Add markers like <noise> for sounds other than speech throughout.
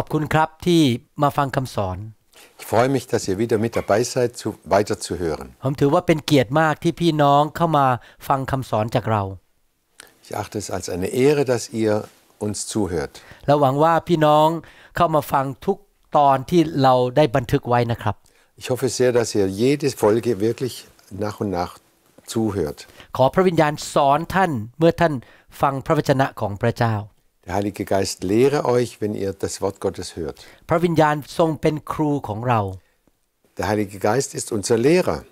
ขอบคุณครับที่มาฟังคำสอน Ich freue mich, dass ihr wieder mit dabei seid, zu, weiter zu hören. ผมถือว่าเป็นเกียรติมากที่พี่น้องเข้ามาฟังคำสอนจากเรา Ich achte es als eine Ehre, dass ihr uns zuhört. และหวังว่าพี่น้องเข้ามาฟังทุกตอนที่เราได้บันทึกไว้นะครับ Ich hoffe sehr, dass ihr jede Folge wirklich nach und nach zuhört. ขอพระวิญญาณสอนท่านเมื่อท่านฟังพระวจนะของพระเจ้า Der Heilige Geist lehre euch, wenn ihr das Wort Gottes hört. Der Heilige Geist ist unser Lehrer.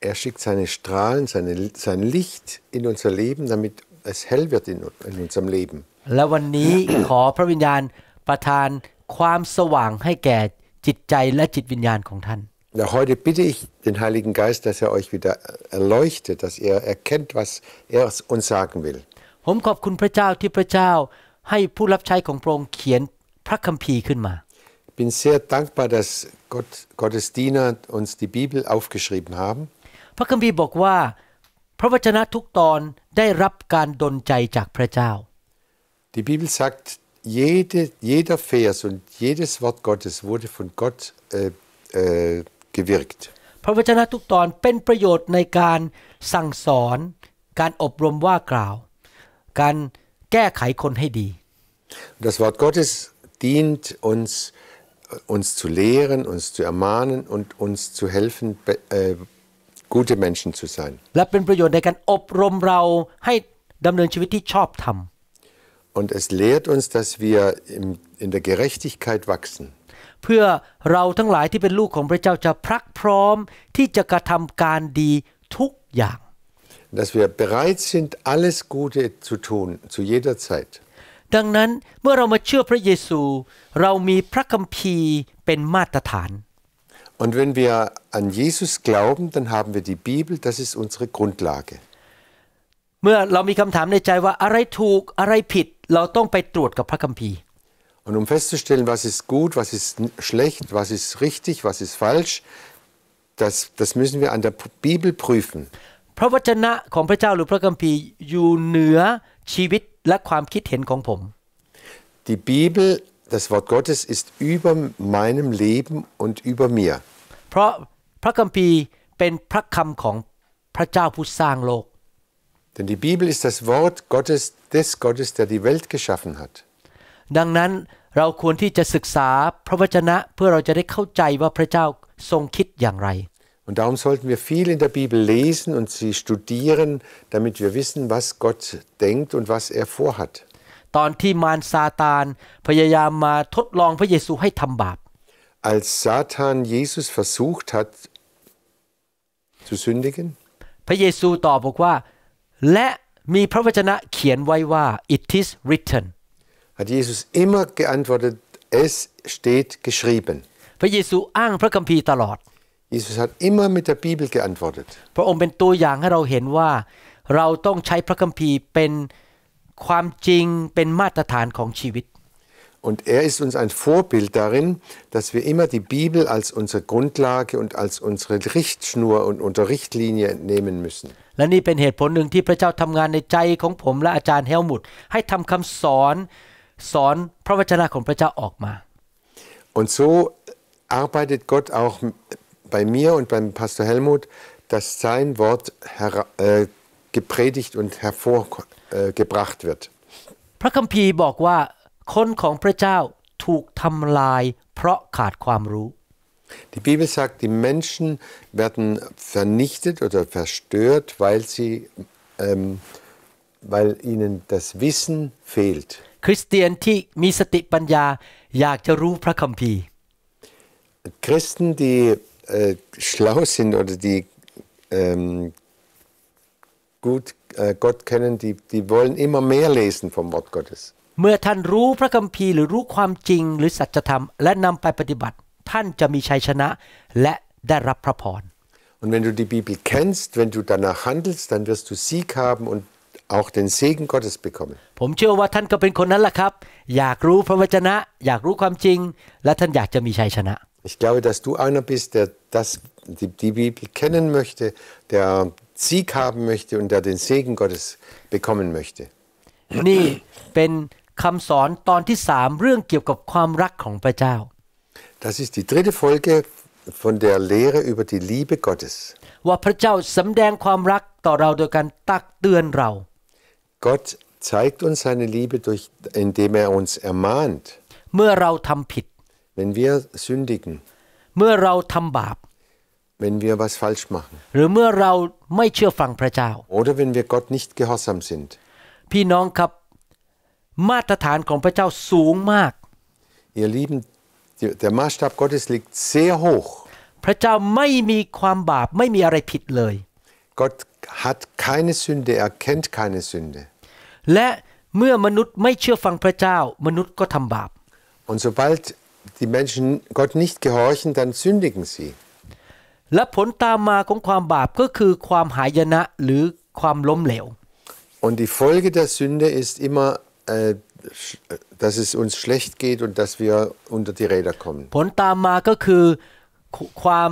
Er schickt seine Strahlen, seine, sein Licht in unser Leben, damit es hell wird in, in unserem Leben. และวันนี้ขอพระวิญญาณประทานความสว่างให้แก่จิตใจและจิตวิญญาณของท่าน <coughs> heute bitte ich den Heiligen Geist, dass er euch wieder erleuchtet, dass er erkennt, was er uns sagen will. Ich bin sehr dankbar, dass Gott, Gottes Diener uns die Bibel aufgeschrieben haben. Die Bibel sagt, jede, jeder Vers und jedes Wort Gottes wurde von Gott äh, äh, gewirkt. พระวจนะทุกตอนเป็นประโยชน์ในการสั่งสอน Das Wort Gottes dient uns uns zu lehren, uns zu ermahnen und uns zu helfen äh, gute Menschen zu sein. และเป็นประโยชน์ในการอบรมเราให้ดำเนินชีวิตที่ชอบธรรม Und es lehrt uns, dass wir in der Gerechtigkeit wachsen. เพื่อเราทั้งหลายที่เป็นลูกของพระเจ้าจะพรักพร้อม ที่จะกระทำการดีทุกอย่าง dass wir bereit sind alles Gute zu tun zu jeder Zeit ดังนั้นเมื่อเรามาเชื่อพระเยซู เรามีพระคัมภีร์เป็นมาตรฐาน Und wenn wir an Jesus glauben, dann haben wir die Bibel, das ist unsere Grundlage. เมื่อเรามีคำถามในใจว่าอะไรถูกอะไรผิดเราต้องไปตรวจกับพระคัมภีร์ Und um festzustellen, was ist gut, was ist schlecht, was ist richtig, was ist falsch, das, das müssen wir an der Bibel prüfen. Die Bibel, das Wort Gottes ist über meinem Leben und über mir. Denn die Bibel ist das Wort Gottes, des Gottes, der die Welt geschaffen hat. ดังนั้นเราควรที่จะศึกษาพระวจนะเพื่อเราจะได้เข้าใจว่าพระเจ้าทรงคิดอย่างไร Und darum sollten wir viel in der Bibel lesen und sie studieren, damit wir wissen, was Gott denkt und was er vorhat. ตอนที่มารซาตานพยายามมาทดลองพระเยซูให้ทำบาป Als Satan Jesus versucht hat zu sündigen พระเยซูตอบบอกว่า และมีพระวจนะเขียนไว้ว่า it is written hat Jesus immer geantwortet, es steht geschrieben. Jesus hat immer mit der Bibel geantwortet. พระองค์เป็นตัวอย่าง ให้เราเห็นว่า เราต้องใช้พระคัมภีร์เป็น ความจริง เป็นมาตรฐานของชีวิต Und er ist uns ein Vorbild darin, dass wir immer die Bibel als unsere Grundlage und als unsere Richtschnur und unsere Richtlinie nehmen müssen. die Und und และนี่เป็นเหตุผลหนึ่งที่พระเจ้าทำงานในใจของผม และอาจารย์เฮลมุดให้ทำคำสอนสอนพระวจนะของพระเจ้าออกมา Und so arbeitet Gott auch bei mir und beim Pastor Helmut, dass sein Wort äh, gepredigt und hervorgebracht äh, wird. Die Bibel sagt, die Menschen werden vernichtet oder verstört, weil, sie, ähm, weil ihnen das Wissen fehlt. คริสเตียนที่มีสติปัญญาอยากจะรู้พระคัมภีร์ Christen die äh, schlau sind oder die ähm, gut äh, Gott kennen die die wollen immer mehr lesen vom Wort Gottes เมื่อท่านรู้พระคัมภีร์หรือรู้ความจริงหรือสัจธรรม และนำไปปฏิบัติท่านจะมีชัยชนะและได้รับพระพร Und wenn du die Bibel kennst, wenn du danach handelst, dann wirst du Sieg haben und auch den Segen Gottes bekommen. ผมเชื่อว่าท่านก็เป็นคนนั้นแหละครับ อยากรู้พระวจนะ อยากรู้ความจริง และท่านอยากจะมีชัยชนะ Ich glaube, dass du einer bist, der das, die, die Bibel kennen möchte, der Sieg haben möchte und der den Segen Gottes bekommen möchte. นี่เป็นคำสอนตอนที่สามเรื่องเกี่ยวกับความรักของพระเจ้า Das ist die dritte Folge von der Lehre über die Liebe Gottes. ว่าพระเจ้าสำแดงความรักต่อเราโดยการตักเตือนเรา Gott zeigt uns seine Liebe durch, indem er uns ermahnt. Wenn wir sündigen, wenn wir was falsch machen, oder wenn wir Gott nicht gehorsam sind. Ihr Lieben, der Maßstab Gottes liegt sehr hoch. พระเจ้าไม่มีความบาปไม่มีอะไรผิดเลย Gott hat keine Sünde, er kennt keine Sünde. และเมื่อมนุษย์ไม่เชื่อฟังพระเจ้ามนุษย์ก็ทำบาป Und sobald die Menschen Gott nicht gehorchen, dann sündigen sie. และผลตามมาของความบาปก็คือความหายนะ หรือความล้มเหลว Und die Folge der Sünde ist immer äh, dass es uns schlecht geht und dass wir unter die Räder kommen. ผลตามมาก็คือความ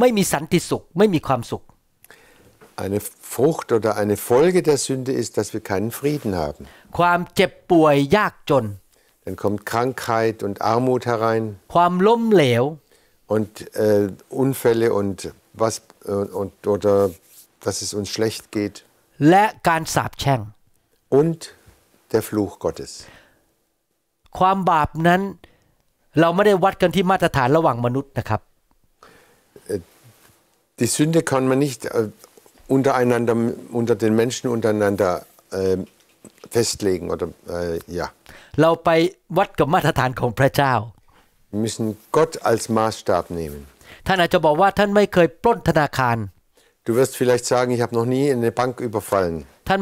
ไม่มีสันติสุขไม่มีความสุข eine Frucht oder eine Folge der Sünde ist, dass wir keinen Frieden haben. Dann kommt Krankheit und Armut herein. Und äh, Unfälle und was äh, und oder dass es uns schlecht geht. Und der Fluch Gottes. Die Sünde kann man nicht äh, untereinander, unter den Menschen untereinander äh, festlegen oder äh, ja. Wir müssen Gott als Maßstab nehmen. Du wirst vielleicht sagen, ich habe noch nie eine Bank überfallen. Ich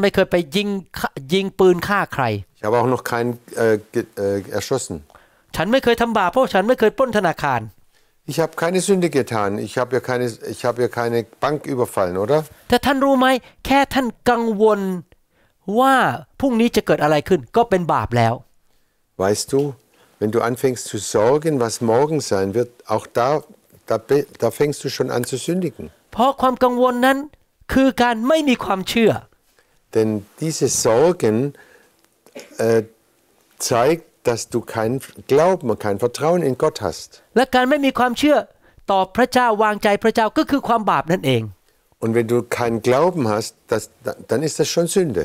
habe auch noch keinen äh, äh, erschossen. ฉันไม่เคยทำบาปเพราะฉันไม่เคยปล้นธนาคาร ich habe keine Sünde getan. Ich habe ja keine, ich habe ja keine Bank überfallen, oder? แต่ท่านรู้ไหมแค่ท่านกังวลว่าพรุ่งนี้จะเกิดอะไรขึ้นก็เป็นบาปแล้ว Weißt du, wenn du anfängst zu sorgen, was morgen sein wird, auch da, da, da fängst du schon an zu sündigen. เพราะความกังวลนั้นคือการไม่มีความเชื่อ Denn diese Sorgen äh, zeigt dass du k e i n Glauben und kein Vertrauen in Gott hast. Und wenn du k e i n Glauben hast, das, dann ist das schon Sünde.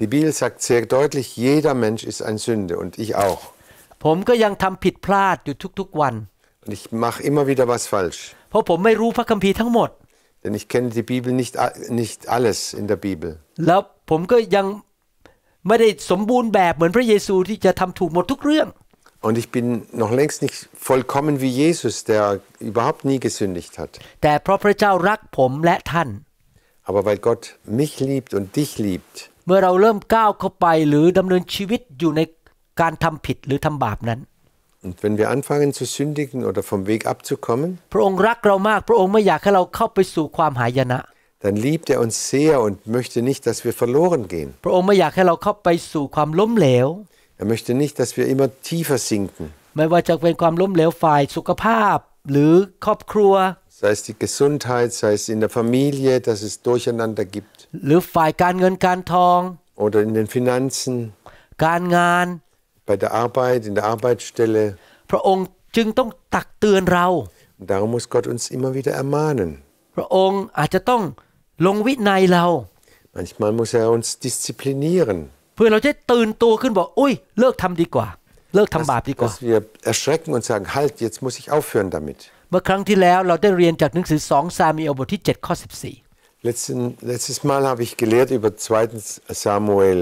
Die Bibel sagt sehr deutlich jeder Mensch ist ein Sünde und ich auch ผมก็ยังทำผิดพลาดอยู่ทุกๆวัน Und ich mache immer wieder was falsch เพราะผมไม่รู้พระคัมภีร์ทั้งหมด Denn ich kenne die Bibel nicht, nicht alles in der Bibel. Und ich bin noch längst nicht vollkommen wie Jesus, der überhaupt nie gesündigt hat. Aber weil Gott mich liebt und dich liebt, เมื่อเราเริ่มก้าวเข้าไปหรือดำเนินชีวิตอยู่ในการทำผิดหรือทำบาปนั้น und wenn wir anfangen zu sündigen oder vom Weg abzukommen, dann liebt er uns sehr und möchte nicht, dass wir verloren gehen. Er möchte nicht, dass wir immer tiefer sinken. Sei es die Gesundheit, sei es in der Familie, dass es Durcheinander gibt. Oder in den Finanzen bei der Arbeit, in der Arbeitsstelle. Und Darum muss Gott uns immer wieder ermahnen. Manchmal muss er uns disziplinieren. Dass wir erschrecken und sagen halt jetzt muss ich aufhören damit. เมื่อครั้งที่แล้วเราได้เรียนจากหนังสือ 2 ซามีอลบทที่ 7 ข้อ 14 Letzten, Letztes Mal habe ich gelehrt über 2. Samuel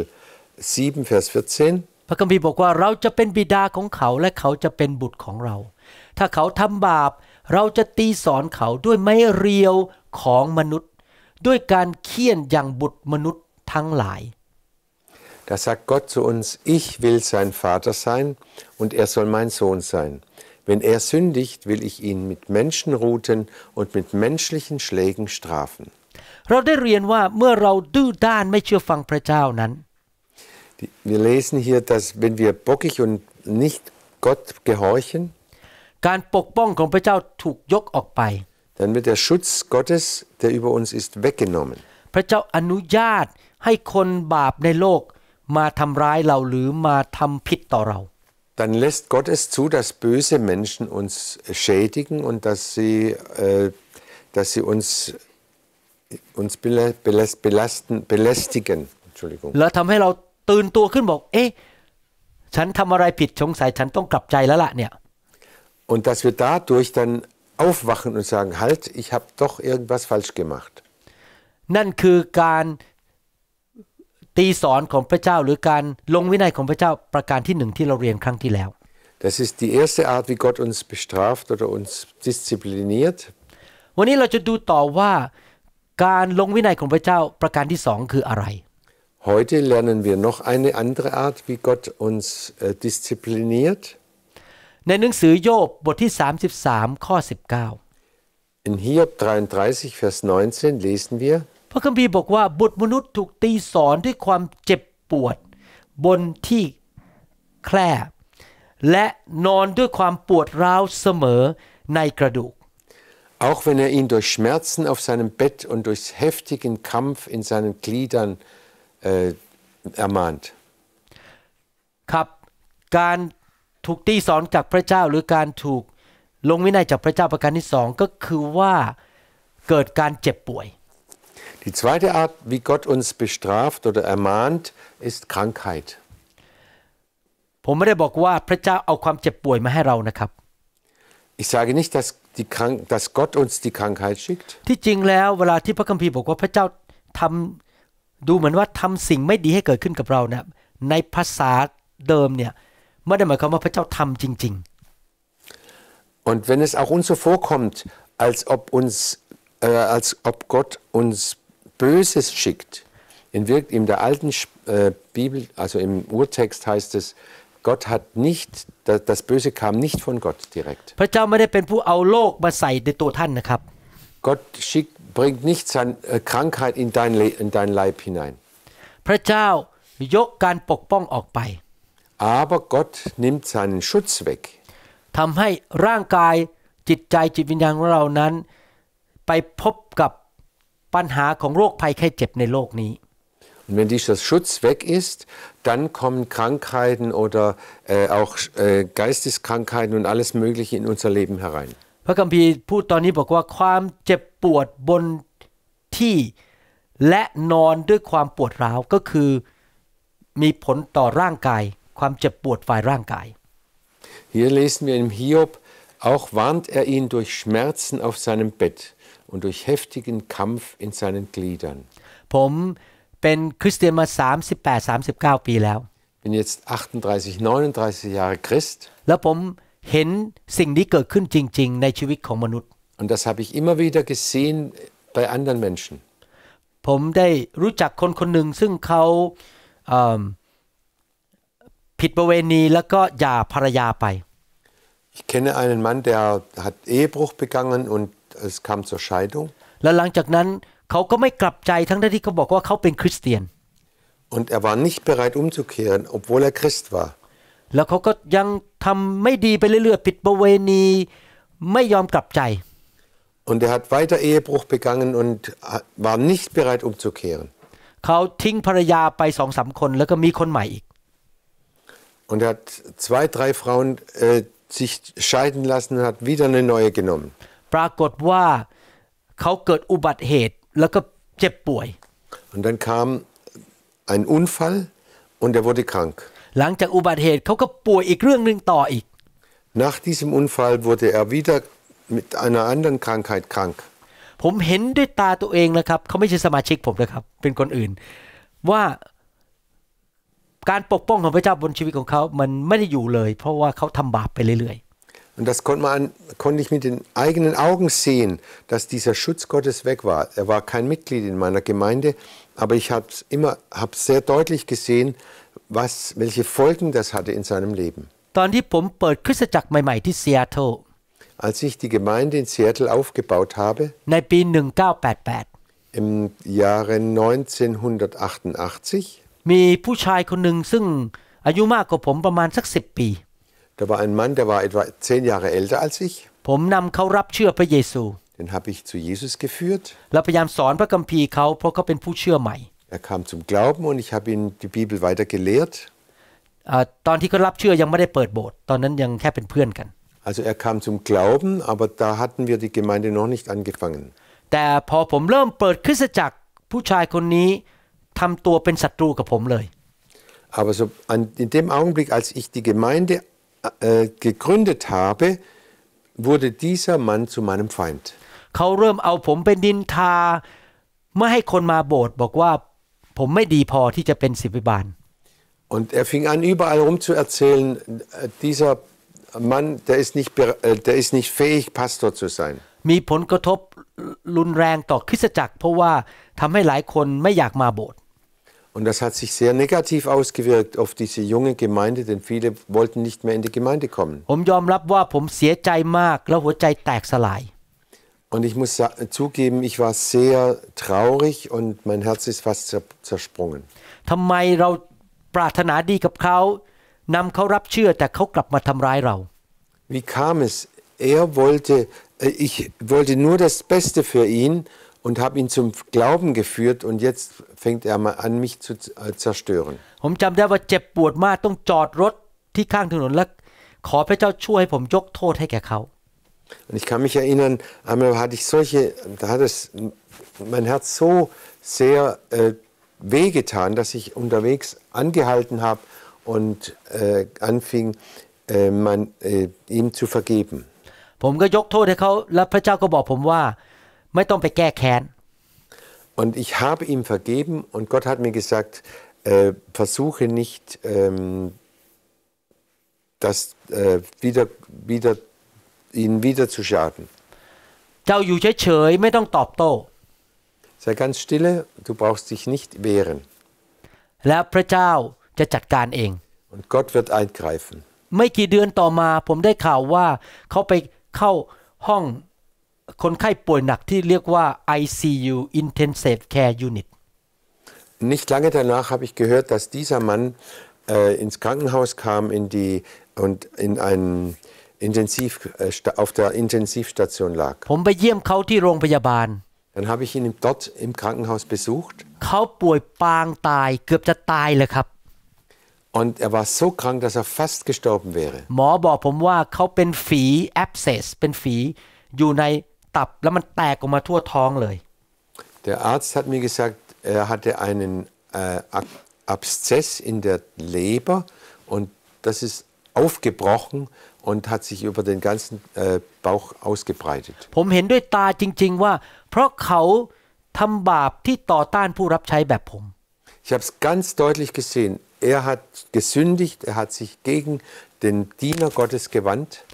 7 Vers 14พระคัมภีร์บอกว่าเราจะเป็นบิดาของเขาและเขาจะเป็นบุตรของเรา ถ้าเขาทำบาปเราจะตีสอนเขาด้วยไม้เรียวของมนุษย์ ด้วยการเคี่ยนอย่างบุตรมนุษย์ทั้งหลาย Da sagt Gott zu uns, ich will sein Vater sein und er soll mein Sohn sein. Wenn er sündigt, will ich ihn mit Menschenruten und mit menschlichen Schlägen strafen. เราได้เรียนว่าเมื่อเราดื้อด้านไม่เชื่อฟังพระเจ้านั้น Wir lesen hier, dass wenn wir bockig und nicht Gott gehorchen, dann wird der Schutz Gottes, der über uns ist, weggenommen. Ne dann lässt Gott es zu, dass böse Menschen uns schädigen und dass sie, äh, dass sie uns, uns belasten, belästigen. Entschuldigung. ตื่นตัวขึ้นบอกเอ๊ะฉันทำอะไรผิดสงสัยฉันต้องกลับใจแล้วล่ะเนี่ย und dass wir dadurch dann aufwachen und sagen halt ich habe doch irgendwas falsch gemacht นั่นคือการตีสอนของพระเจ้าหรือการลงวินัยของพระเจ้าประการที่หนึ่งที่เราเรียนครั้งที่แล้ว Das ist die erste Art wie Gott uns bestraft oder uns diszipliniert วันนี้เราจะดูต่อว่าการลงวินัยของพระเจ้าประการที่สองคืออะไร Heute lernen wir noch eine andere Art, wie Gott uns äh, diszipliniert. ในหนังสือโยบบทที่ข้อ19 In Hiob 33 Vers 19 lesen wir พระคัมภีร์บอกว่าบุตรมนุษย์ถูกตีสอนด้วยความเจ็บปวด Auch wenn er ihn durch Schmerzen auf seinem Bett und durch heftigen Kampf in seinen Gliedern äh, ermahnt. การถูกตีสอนจากพระเจ้าหรือการถูกลงวินัยจากพระเจ้าประการที่สองก็คือว่าเกิดการเจ็บป่วย Die zweite Art, wie Gott uns bestraft oder ermahnt, ist Krankheit. ผมไม่ได้บอกว่าพระเจ้าเอาความเจ็บป่วยมาให้เรานะครับ Ich sage nicht, dass, die Krank dass Gott uns die Krankheit schickt. ที่จริงแล้วเวลาที่พระคัมภีร์บอกว่าพระเจ้าทำดูเหมือนว่าทําสิ่งไม่ดีให้เกิดขึ้นกับเรานะในภาษาเดิมเนี่ยไม่ได้หมายความว่าพระเจ้าทําจริง Und wenn es auch uns so vorkommt, als ob uns äh, als ob Gott uns Böses schickt, in, in der alten äh, Bibel, also im Urtext heißt es, Gott hat nicht, das Böse kam nicht von Gott direkt. Gott schickt bringt nicht seine äh, Krankheit in dein, in dein Leib hinein. Aber Gott nimmt seinen Schutz weg. Ne und wenn dieser Schutz weg ist, dann kommen Krankheiten oder äh, auch äh, Geisteskrankheiten und alles Mögliche in unser Leben herein. ระคัมภีร์พูดตอนนี้บอกว่าความเจ็บปวดบนที่ และนอนด้วยความปวดร้าวก็คือ มีผลต่อร่างกาย ความเจ็บปวดฝ่ายร่างกาย Hier lesen wir im Hiob auch warnt er ihn durch Schmerzen auf seinem Bett und durch heftigen Kampf in seinen Gliedern ผมเป็นคริสเตียนมา 38 39 ปีแล้ว bin jetzt 38 39 Jahre Christ แล้วผมเห็นสิ่งนี้เกิดขึ้นจริง Und das habe ich immer wieder gesehen bei anderen Menschen. ผมได้รู้จักคนคนหนึ่งซึ่งเขาผิดประเวณีแล้วก็หย่าภรรยาไป ähm, Ich kenne einen Mann, der hat Ehebruch begangen und es kam zur Scheidung. Und er war nicht bereit umzukehren, obwohl er Christ war. แล้วเขาก็ยังทําไม่ดี ไปเรื่อยๆ ผิดประเวณี ไม่ยอมกลับใจ Und er hat weiter Ehebruch begangen und war nicht bereit umzukehren. เขาทิ้งภรรยาไปสองสามคน แล้วก็มีคนใหม่อีก Und er hat zwei, drei Frauen äh, sich scheiden lassen und hat wieder eine neue genommen. ปรากฏว่าเขาเกิดอุบัติเหตุ แล้วก็เจ็บป่วย Und dann kam ein Unfall und er wurde krank. Nach diesem Unfall wurde er wieder mit einer anderen Krankheit krank. ผมเห็นด้วยตาตัวเองนะครับเขาไม่ใช่สมาชิกผมนะครับ Und das konnte, man, konnte ich mit den eigenen Augen sehen, dass dieser Schutz Gottes weg war. Er war kein Mitglied in meiner Gemeinde, aber ich habe es immer hab sehr deutlich gesehen, was, welche Folgen das hatte in seinem Leben. Als ich die Gemeinde in Seattle aufgebaut habe, im Jahre 1988, Da war ein Mann, der war etwa zehn Jahre älter als ich. Den habe ich zu Jesus geführt. และพยายามสอนพระคัมภีร์เขา เพราะเขาเป็นผู้เชื่อใหม่ er kam zum Glauben und ich habe ihm die Bibel weiter gelehrt. Also er kam zum Glauben, aber da hatten wir die Gemeinde noch nicht angefangen. Aber so an, in dem Augenblick, als ich die Gemeinde äh, gegründet habe, wurde dieser Mann zu meinem Feind. เขาเริ่มเอาผมเป็นดินทาไม่ให้คนมาโบสถ์บอกว่าผมไม่ดีพอที่จะเป็นศิบิบาล Und er fing an, überall rumzuerzählen, dieser Mann, der ist nicht, äh, der ist nicht fähig, Pastor zu sein. มีผลกระทบรุนแรงต่อคริสตจักรเพราะว่าทำให้หลายคนไม่อยากมาโบสถ์ Und das hat sich sehr negativ ausgewirkt auf diese junge Gemeinde, denn viele wollten nicht mehr in die Gemeinde kommen. Und ich muss zugeben, ich war sehr traurig und mein Herz ist fast zersprungen. Wie kam es? Er wollte, äh, ich wollte nur das Beste für ihn und habe ihn zum Glauben geführt und jetzt fängt er mal an, mich zu äh, zerstören. ผมจำได้ว่าเจ็บปวดมากต้องจอดรถที่ข้างถนนและขอพระเจ้าช่วยให้ผมยกโทษให้แก่เขา und ich kann mich erinnern, einmal hatte ich solche, da hat es mein Herz so sehr äh, wehgetan, dass ich unterwegs angehalten habe und äh, anfing, äh, man, äh, ihm zu vergeben. Und ich habe ihm vergeben und Gott hat mir gesagt, äh, versuche nicht, ähm, das äh, wieder, wieder ihnen wieder zu schaden. Sei ganz stille, du brauchst dich nicht wehren. Und Gott wird eingreifen. ไม่กี่เดือนต่อมาผมได้ข่าวว่าเขาไปเข้าห้องคนไข้ป่วยหนักที่เรียกว่า ICU Intensive Care Unit Nicht lange danach habe ich gehört, dass dieser Mann äh, ins Krankenhaus kam in die, und in einen intensiv, äh, auf der Intensivstation lag. Dann habe ich ihn dort im Krankenhaus besucht. Und er war so krank, dass er fast gestorben wäre. Der Arzt hat mir gesagt, er hatte einen äh, Abszess in der Leber und das ist aufgebrochen und hat sich über den ganzen äh, Bauch ausgebreitet. Ich habe es ganz deutlich gesehen. Er hat gesündigt, er hat sich gegen den Diener Gottes gewandt.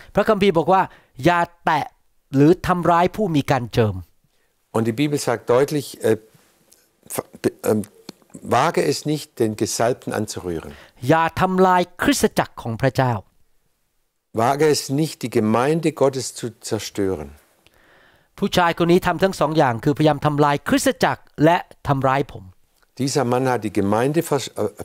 Und die Bibel sagt deutlich, äh, äh, wage es nicht, den Gesalbten anzurühren. อย่าทำลายคริสตจักรของพระเจ้า Wage es nicht, die Gemeinde Gottes zu zerstören. Dieser Mann hat die Gemeinde äh,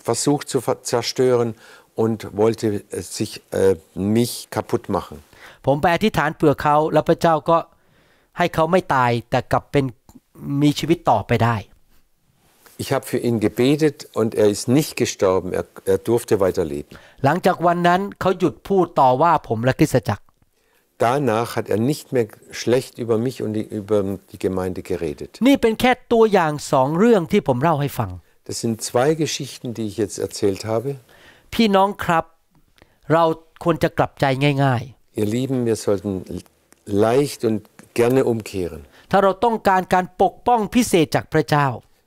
versucht zu zerstören und wollte äh, sich äh, mich kaputt machen. ผมไปอธิษฐานเผื่อเขาและพระเจ้า ก็ให้เขาไม่ตาย แต่กลับเป็นมีชีวิตต่อไปได้ ich habe für ihn gebetet und er ist nicht gestorben. Er, er durfte weiterleben. Danach hat er nicht mehr schlecht über mich und die, über die Gemeinde geredet. Das sind zwei Geschichten, die ich jetzt erzählt habe. Ihr Lieben, wir sollten leicht und gerne umkehren. ถ้าเราต้องการการปกป้องพิเศษจากพระเจ้า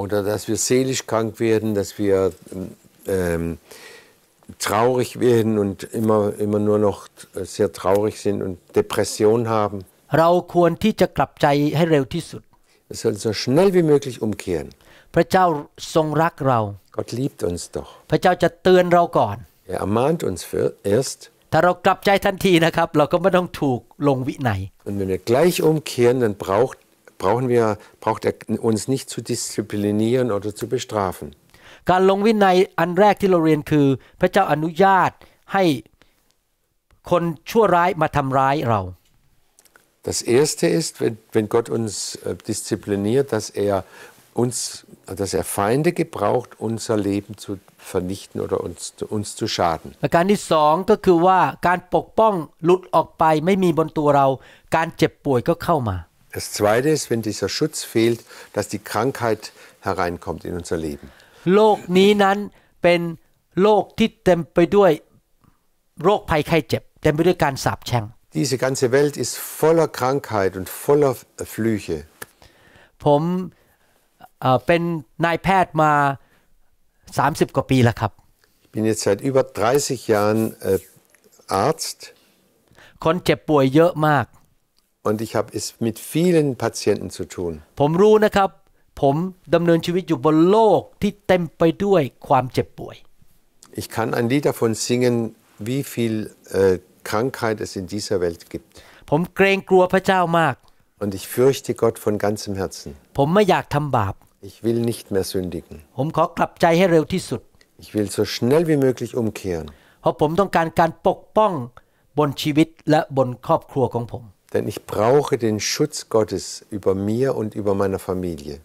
oder dass wir seelisch krank werden, dass wir ähm, traurig werden und immer, immer nur noch sehr traurig sind und Depression haben. Wir sollen so schnell wie möglich umkehren. Gott liebt uns doch. Er ermahnt uns für, erst. ถ้าเรากลับใจทันทีนะครับเราก็ไม่ต้องถูกลงวินัย Und wenn wir gleich umkehren, dann braucht brauchen wir, braucht er uns nicht zu disziplinieren oder zu bestrafen. Das erste ist, wenn, wenn Gott uns diszipliniert, dass er uns, dass er Feinde gebraucht, unser Leben zu vernichten oder uns, uns zu schaden. ประการที่สองก็คือว่าการปกป้องหลุดออกไปไม่มีบนตัวเราการเจ็บป่วยก็เข้ามา das Zweite ist, wenn dieser Schutz fehlt, dass die Krankheit hereinkommt in unser Leben. Diese ganze Welt ist voller Krankheit und voller Flüche. ผมเป็นนายแพทย์มา30กว่าปีแล้วครับ äh, Ich bin jetzt seit über 30 Jahren äh, Arzt. คนเจ็บป่วยเยอะมาก und ich habe es mit vielen Patienten zu tun. Ich kann ein Lied davon singen, wie viel äh, Krankheit es in dieser Welt gibt. Und ich fürchte Gott von ganzem Herzen. Ich will nicht mehr sündigen. ผมขอกลับใจให้เร็วที่สุด Ich will so schnell wie möglich umkehren. เพราะผมต้องการการปกป้องบนชีวิตและบนครอบครัวของผม denn ich brauche den Schutz Gottes über mir und über meine Familie.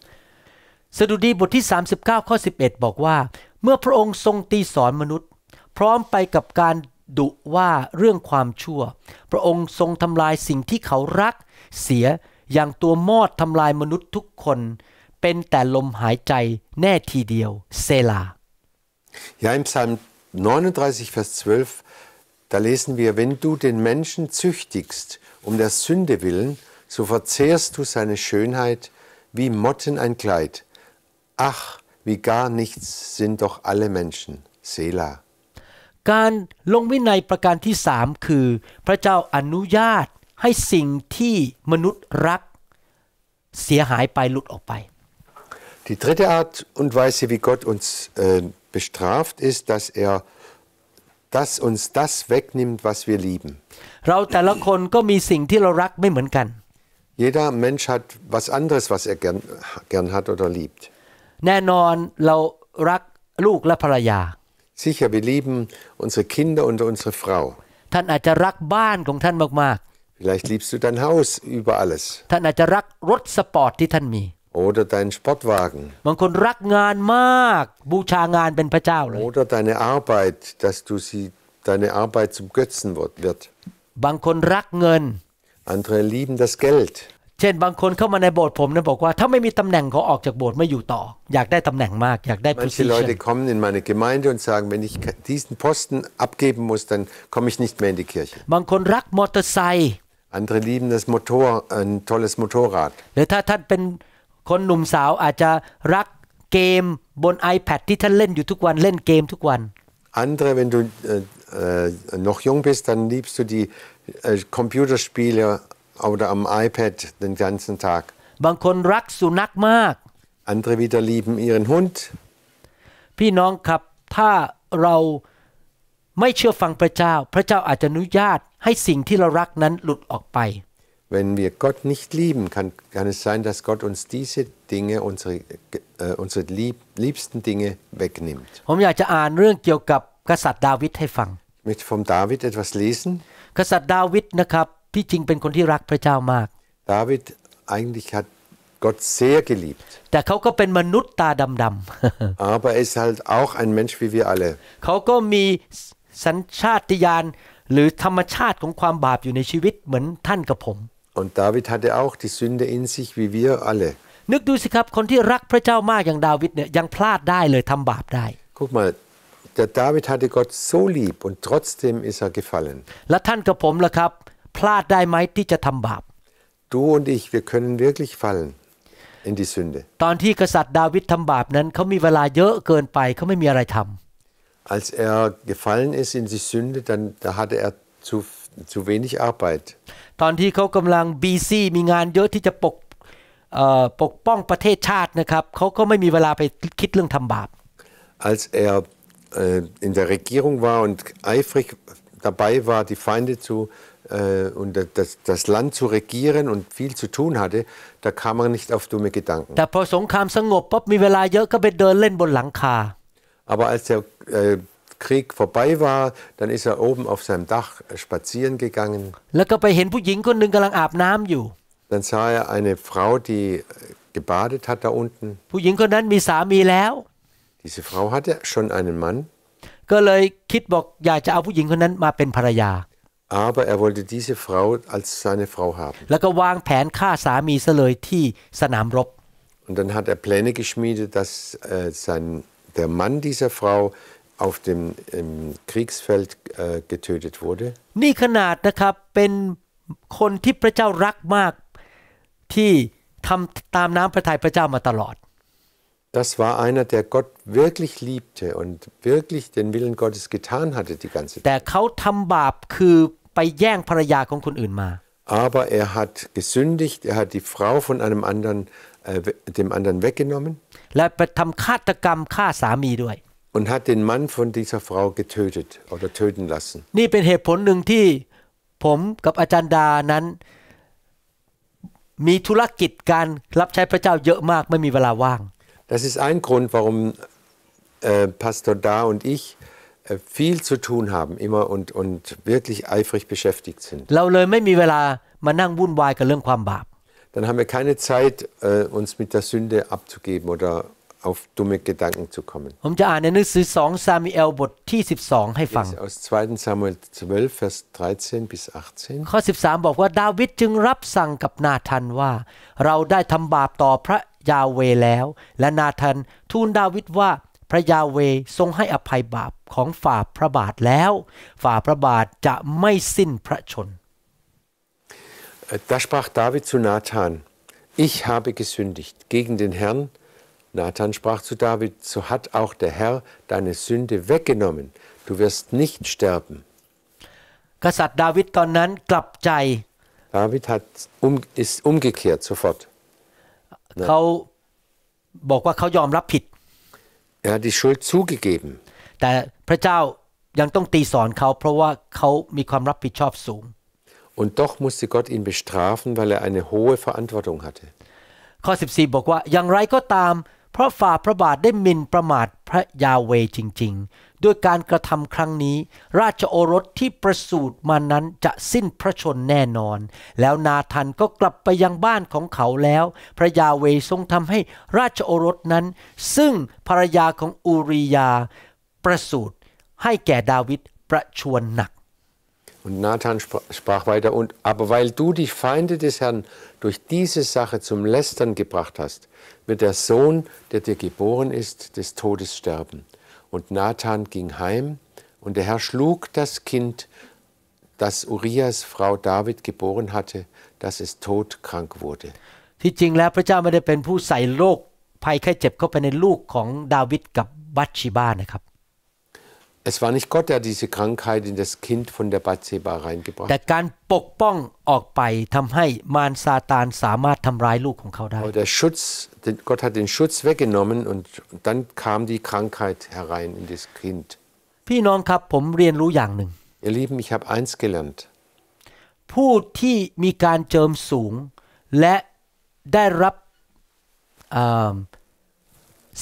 สดุดีบทที่39ข้อ11บอกว่าเมื่อพระองค์ทรงตีสอนมนุษย์พร้อมไปกับการดุว่าเรื่องความชั่วพระองค์ทรงทำลายสิ่งที่เขารักเสียอย่างตัวมอดทำลายมนุษย์ทุกคนเป็นแต่ลมหายใจแน่ทีเดียวเซลา Ja, im Psalm 39, Vers 12, da lesen wir, wenn du den Menschen züchtigst, um der Sünde willen, so verzehrst du seine Schönheit wie Motten ein Kleid. Ach, wie gar nichts sind doch alle Menschen. Sela. การลงวินัยประการที่สามคือ Die dritte Art und Weise, wie Gott uns äh, bestraft, ist, dass er dass uns das wegnimmt, was wir lieben. เราแต่ละคนก็มีสิ่งที่เรารักไม่เหมือนกัน Jeder Mensch hat was anderes, was er gern, gern hat oder liebt. แน่นอนเรารักลูกและภรรยา Sicher, wir lieben unsere Kinder und unsere Frau. ท่านอาจจะรักบ้านของท่านมากๆ Vielleicht liebst du dein Haus über alles. ท่านอาจจะรักรถสปอร์ตที่ท่านมี Oder deinen Sportwagen. บางคนรักงานมาก บูชางานเป็นพระเจ้าเลย Oder deine Arbeit, dass du sie deine Arbeit zum Götzen wird. บางคนรักเงิน andere lieben das Geld เช่นบางคนเข้ามาในโบสถ์ผมนะบอกว่าถ้าไม่มีตำแหน่งเขาออกจากโบสถ์ไม่อยู่ต่อ อยากได้ตำแหน่งมากอยากได้ position Manche Leute kommen in meine Gemeinde und sagen wenn ich diesen Posten abgeben muss dann komme ich nicht mehr in die Kirche บางคนรักมอเตอร์ไซค์ andere lieben das Motor ein tolles Motorrad หรือถ้าท่านเป็นคนหนุ่มสาวอาจจะรักเกมบน iPad ที่ท่านเล่นอยู่ทุกวันเล่นเกมทุกวัน Andere, wenn du äh, äh, noch jung bist, dann liebst du die äh, Computerspiele oder am iPad den ganzen Tag. Andere wieder lieben ihren Hund. พี่น้องครับ ถ้าเราไม่เชื่อฟังพระเจ้า พระเจ้าอาจจะอนุญาตให้สิ่งที่เรารักนั้นหลุดออกไป wenn wir Gott nicht lieben, kann, kann es sein, dass Gott uns diese Dinge, unsere, äh, unsere lieb, liebsten Dinge wegnimmt. Ich möchte vom David etwas lesen. David eigentlich hat Gott sehr geliebt. <laughs> <laughs> Aber er ist halt auch ein Mensch wie wir alle. เขาก็มีสัญชาติญาณหรือธรรมชาติของความบาปอยู่ในชีวิตเหมือนท่านกับผม und David hatte auch die Sünde in sich, wie wir alle. Guck mal, der David hatte Gott so lieb und trotzdem ist er gefallen. Du und ich, wir können wirklich fallen in die Sünde. ตอนที่กษัตริย์ดาวิดทำบาปนั้นเขามีเวลาเยอะเกินไปเขาไม่มีอะไรทำ Als er gefallen ist in die Sünde, dann da hatte er zu zu wenig Arbeit. ตอนที่เขากำลัง Als er äh, in der Regierung war und eifrig dabei war, die Feinde zu äh, und das, das Land zu regieren und viel zu tun hatte, da kam er nicht auf dumme Gedanken. Aber als der äh, Krieg vorbei war, dann ist er oben auf seinem Dach äh, spazieren gegangen. Dann sah er eine Frau, die äh, gebadet hat da unten. Diese Frau hatte schon einen Mann. Aber er wollte diese Frau als seine Frau haben. Und dann hat er Pläne geschmiedet, dass äh, sein, der Mann dieser Frau auf dem Kriegsfeld äh, getötet wurde. Das war einer, der Gott wirklich liebte und wirklich den Willen Gottes getan hatte die ganze Zeit. Aber er hat gesündigt, er hat die Frau von einem anderen äh, dem anderen weggenommen und hat den Mann von dieser Frau getötet oder töten lassen. นี่เป็นเหตุผลหนึ่งที่ผมกับอาจารย์ดานั้น Das ist ein Grund, warum äh, Pastor Da und ich äh, viel zu tun haben, immer und und wirklich eifrig beschäftigt sind. เราเลยไม่มีเวลามานั่งวุ่นวายกับเรื่องความบาป Dann haben wir keine Zeit, äh, uns mit der Sünde abzugeben oder auf dumme Gedanken zu kommen. ผมจะอ่านในหนังสือ2ซามูเอล บทที่ 12 ให้ฟัง aus 2. Samuel 12 Vers 13 bis 18ข้อ13บอกว่าดาวิดจึงรับสั่งกับนาธานว่าเราได้ทำบาปต่อพระยาเวแล้ว และนาธานทูลดาวิดว่าพระยาเวทรงให้อภัยบาปของฝ่าพระบาทแล้วฝ่าพระบาทจะไม่สิ้นพระชน Da sprach David zu Nathan, ich habe gesündigt gegen den Herrn, Nathan sprach zu David, so hat auch der Herr deine Sünde weggenommen, du wirst nicht sterben. David hat um, ist umgekehrt sofort. Er hat die Schuld zugegeben. Und doch musste Gott ihn bestrafen, weil er eine hohe Verantwortung hatte. ข้อ14บอกว่าอย่างไรก็ตามพราะฝ่าพระบาทได้มินประมาทพระยาเวจริงๆ ด้วยการกระทำครั้งนี้ ราชโอรสที่ประสูติมานั้นจะสิ้นพระชนแน่นอน แล้วนาธันก็กลับไปยังบ้านของเขาแล้ว พระยาเวทรงทำให้ราชโอรสนั้น ซึ่งภรรยาของอูริยาประสูติให้แก่ดาวิดประชวนหนัก Und Nathan sprach weiter, und aber weil du die Feinde des Herrn durch diese Sache zum Lästern gebracht hast, wird der Sohn, der dir geboren ist, des Todes sterben. Und Nathan ging heim, und der Herr schlug das Kind, das Urias Frau David geboren hatte, dass es todkrank wurde. ที่จริงแล้วพระเจ้าไม่ได้เป็นผู้ใส่โรคภัยไข้เจ็บเข้าไปในลูกของดาวิดกับบัตชีบ้านะครับ Es war nicht Gott, der diese Krankheit in das Kind von der b a t s e b a reingebracht. hat. การปกป้องออกไปทำให้มารซาตานสามารถทำร้ายลูกของเขาได้ Aber der Schutz, Gott hat den Schutz weggenommen und dann kam die Krankheit herein in das Kind. พี่น้องครับ ผมเรียนรู้อย่างหนึ่ง Ihr Lieben, ich habe eins gelernt. ผู้ที่มีการเจิมสูง และได้รับ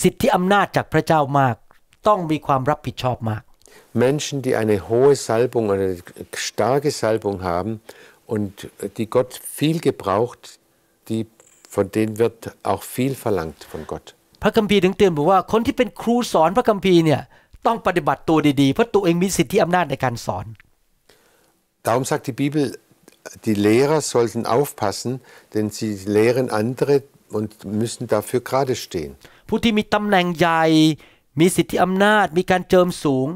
สิทธิอำนาจจากพระเจ้ามาก ต้องมีความรับผิดชอบมาก Menschen, die eine hohe Salbung, eine starke Salbung haben und die Gott viel gebraucht, die, von denen wird auch viel verlangt von Gott. พระคัมภีร์ถึงเตือนบอกว่าคนที่เป็นครูสอนพระคัมภีร์เนี่ยต้องปฏิบัติตัวดีๆเพราะตัวเองมีสิทธิอำนาจในการสอน Darum sagt die Bibel, die Lehrer sollten aufpassen, denn sie lehren andere und müssen dafür gerade stehen. ผู้ที่มีตำแหน่งใหญ่มีสิทธิอำนาจ มีการเจิมสูง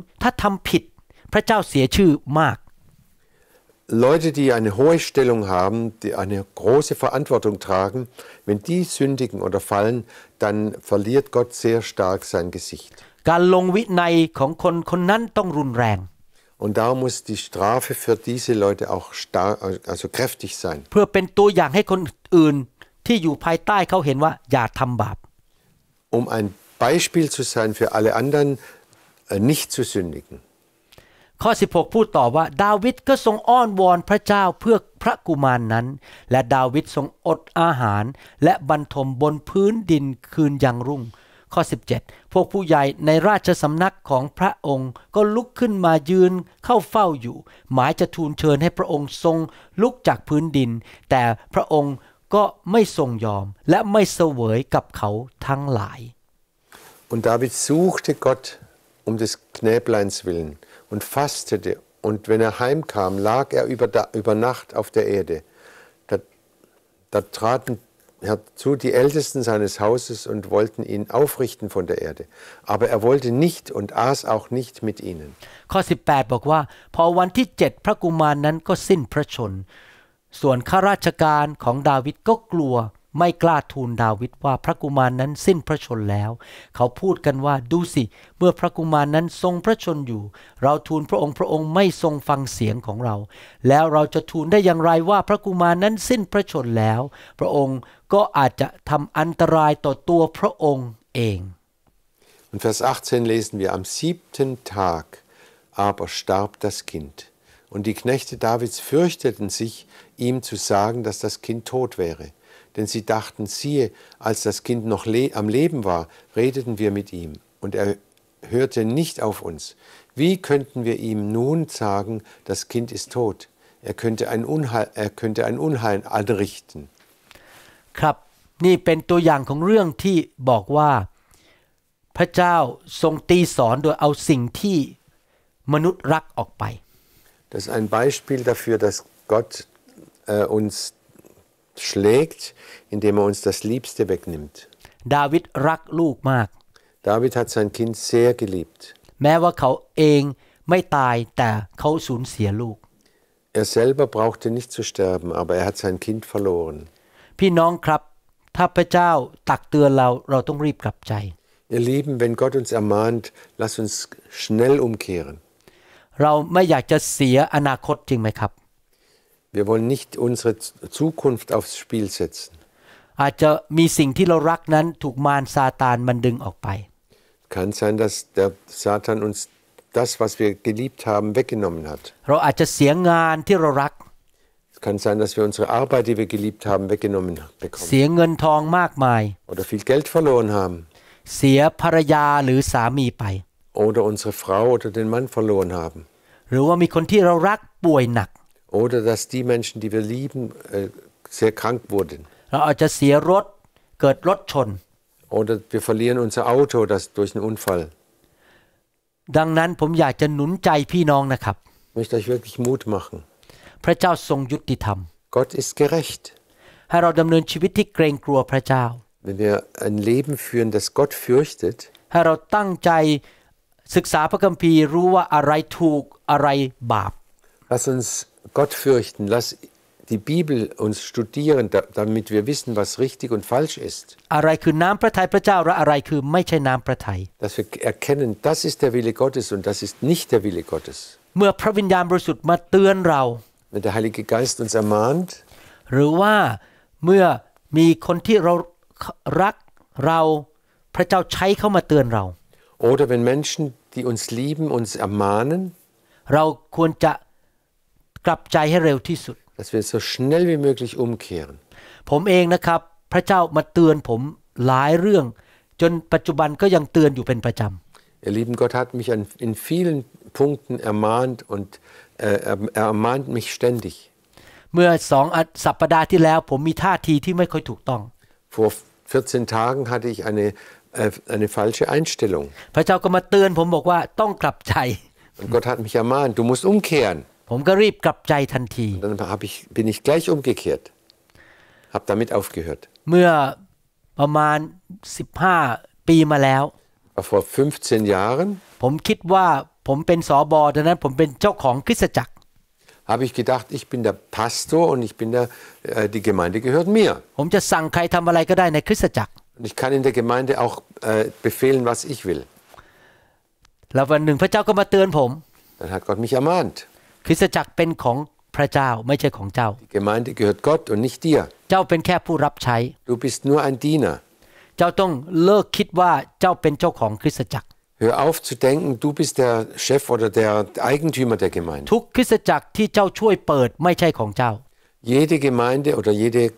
Leute, die eine hohe Stellung haben, die eine große Verantwortung tragen, wenn die sündigen oder fallen, dann verliert Gott sehr stark sein Gesicht. Und da muss die Strafe für diese Leute auch stark, also kräftig sein. Um ein Beispiel zu sein für alle anderen, nicht zu sündigen. ข้อ 16พูดต่อว่า ดาวิดก็ทรงอ้อนวอนพระเจ้าเพื่อพระกุมารนนั้น และดาวิดทรงอดอาหาร และบรรทมบนพื้นดินคืนยังรุ่ง ข้อ 17 พวกผู้ใหญ่ในราชสำนักของพระองค์ก็ลุกขึ้นมายืนเข้าเฝ้าอยู่ หมายจะทูลเชิญให้พระองค์ทรงลุกจากพื้นดิน แต่พระองค์ก็ไม่ทรงยอมและไม่เสวยกับเขาทั้งหลาย Und David suchte Gott um des Knäbleins willen und fastete. Und wenn er heimkam, lag er über, über Nacht auf der Erde. Da, da traten herzu die Ältesten seines Hauses und wollten ihn aufrichten von der Erde. Aber er wollte nicht und aß auch nicht mit ihnen. ข้อ18บอกว่าพอวันที่7พระกุมารนั้นก็สิ้นพระชนส่วนข้าราชการของดาวิดก็กลัวไม่กล้าทูลดาวิดว่าพระกุมารนนั้นสิ้นพระชนแล้ว เขาพูดกันว่าดูสิ เมื่อพระกุมารนนั้นทรงพระชนอยู่ เราทูลพระองค์พระองค์ไม่ทรงฟังเสียงของเรา แล้วเราจะทูลได้อย่างไรว่าพระกุมารนนั้นสิ้นพระชนแล้ว พระองค์ก็อาจจะทำอันตรายต่อตัวพระองค์เอง Und Vers 18 lesen wir, am siebten Tag aber starb das Kind. Und die Knechte Davids fürchteten sich, ihm zu sagen, dass das Kind tot wäre. denn sie dachten, siehe, als das Kind noch le am Leben war, redeten wir mit ihm, und er hörte nicht auf uns. Wie könnten wir ihm nun sagen, das Kind ist tot? Er könnte ein Unheil, er könnte ein Unheil anrichten. ครับนี่เป็นตัวอย่างของเรื่องที่บอกว่าพระเจ้าทรงตีสอนโดยเอาสิ่งที่มนุษย์รักออกไป Das ist ein Beispiel dafür, dass Gott äh, uns schlägt, indem er uns das Liebste wegnimmt. ดาวิดรักลูกมาก David hat sein Kind sehr geliebt. Er selber brauchte nicht zu sterben, aber er hat sein Kind verloren. Ihr Lieben, wenn Gott uns ermahnt, lass uns schnell umkehren. เราไม่อยากจะเสียอนาคตจริงไหมครับ wir wollen nicht unsere Zukunft aufs Spiel setzen. อาจจะมีสิ่งที่เรารักนั้น ถูกมารซาตานมันดึงออกไป also, Kann sein, dass der Satan uns das, was wir geliebt haben, weggenommen hat. Es also, kann sein, dass wir unsere Arbeit, die wir geliebt haben, weggenommen bekommen. Oder viel Geld verloren haben. เสียภรรยาหรือสามีไป Oder unsere Frau oder den Mann verloren haben. หรือว่ามีคนที่เรารักป่วยหนัก oder dass die Menschen, die wir lieben, äh, sehr krank wurden. Oder wir verlieren unser Auto das durch einen Unfall. ดังนั้นผมอยากจะหนุนใจพี่น้องนะครับ Möchte euch wirklich Mut machen. Gott ist gerecht. ให้เราดำเนินชีวิตที่เกรงกลัวพระเจ้า Wenn wir ein Leben führen, das Gott fürchtet. ให้เราตั้งใจศึกษาพระคัมภีร์รู้ว่าอะไรถูกอะไรบาป Lass uns Gott fürchten, lass die Bibel uns studieren, damit wir wissen, was richtig und falsch ist. Dass wir erkennen, das ist der Wille Gottes und das ist nicht der Wille Gottes. Wenn der Heilige Geist uns ermahnt, oder wenn Menschen die uns lieben uns ermahnen เราควรจะกลับใจให้เร็วที่สุด dass wir so schnell wie möglich umkehren ผมเองนะครับ พระเจ้ามาเตือนผมหลายเรื่อง จนปัจจุบันก็ยังเตือนอยู่เป็นประจำ Ihr lieben Gott hat mich an, in vielen Punkten ermahnt und äh, er ermahnt mich ständig เมื่อสองสัปดาห์ที่แล้วผมมีท่าทีที่ไม่ค่อยถูกต้อง Vor 14 Tagen hatte ich eine eine falsche Einstellung พระเจ้าก็มาเตือนผมบอกว่าต้องกลับใจ Und Gott hat mich ermahnt du musst umkehren ผมก็รีบกลับใจทันที Dann hab ich, bin ich gleich umgekehrt, habe damit aufgehört. Vor 15 Jahren habe ich gedacht, ich bin der Pastor und ich bin der, äh, die Gemeinde gehört mir. Und ich kann in der Gemeinde auch äh, befehlen, was ich will. Dann hat Gott mich ermahnt. Die Gemeinde gehört Gott und nicht dir Du bist nur ein Diener Hör auf zu denken du bist der Chef oder der Eigentümer der Gemeinde Jede Gemeinde oder jede äh,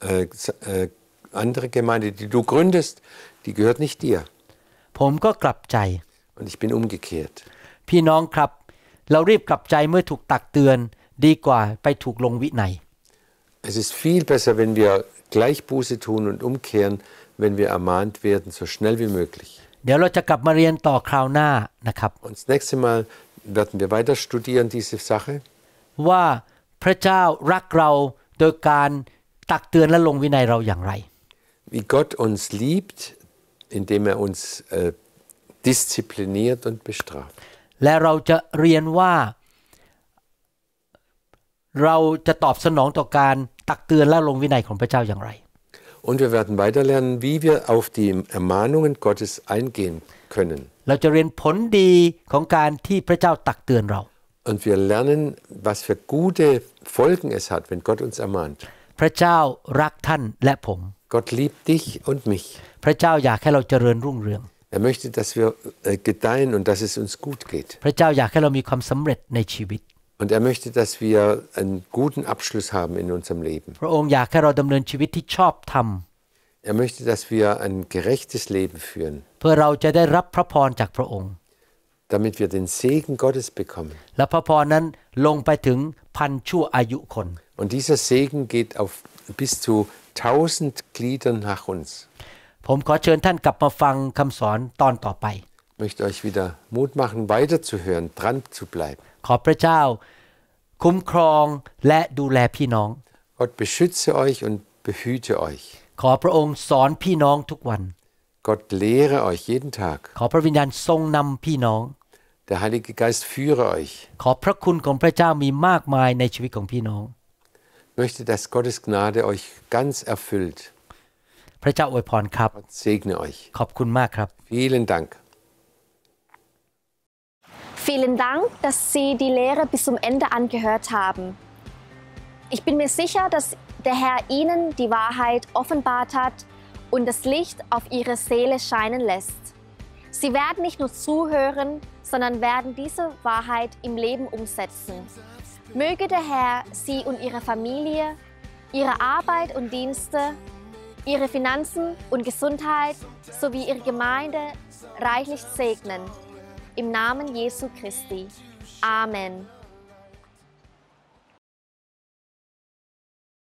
äh, äh, andere Gemeinde die du gründest die gehört nicht dir ผมก็กลับใจ Und ich bin umgekehrt พี่น้องครับเรารีบกลับใจเมื่อถูกตักเตือนดีกว่าไปถูกลงวินัย Es ist viel besser, wenn wir gleich Buße tun und umkehren, wenn wir ermahnt werden, so schnell wie möglich. เดี๋ยวเราจะกลับมาเรียนต่อคราวหน้านะครับ Und das nächste Mal werden wir weiter studieren diese Sache. ว่าพระเจ้ารักเราโดยการตักเตือนและลงวินัยเราอย่างไร Wie Gott uns liebt, indem er uns äh, diszipliniert und bestraft. และเราจะเรียนว่าเราจะตอบสนองต่อการตักเตือนและลงวินัยของพระเจ้าอย่างไร Und wir werden weiter lernen, wie wir auf die Ermahnungen Gottes eingehen können. เราจะเรียนผลดีของการที่พระเจ้าตักเตือนเรา Und wir lernen, was für gute Folgen es hat, wenn Gott uns ermahnt. พระเจ้ารักท่านและผม Gott liebt dich und mich. พระเจ้าอยากให้เราเจริญรุ่งเรือง Er möchte, dass wir äh, gedeihen und dass es uns gut geht. Und er möchte, dass wir einen guten Abschluss haben in unserem Leben. Er möchte, dass wir ein gerechtes Leben führen. Damit wir den Segen Gottes bekommen. Und dieser Segen geht auf bis zu tausend Gliedern nach uns. Ich möchte euch wieder Mut machen, weiterzuhören, dran zu bleiben. Gott beschütze euch und behüte euch. Gott lehre euch jeden Tag. Der Heilige Geist führe euch. Ich Möchte, dass Gottes Gnade euch ganz erfüllt. พระเจ้าอวยพรครับ segne euch vielen Dank Vielen Dank, dass Sie die Lehre bis zum Ende angehört haben. Ich bin mir sicher, dass der Herr Ihnen die Wahrheit offenbart hat und das Licht auf Ihre Seele scheinen lässt. Sie werden nicht nur zuhören, sondern werden diese Wahrheit im Leben umsetzen. Möge der Herr Sie und Ihre Familie, Ihre Arbeit und Dienste ihre Finanzen und Gesundheit sowie ihre Gemeinde reichlich segnen. Im Namen Jesu Christi. Amen.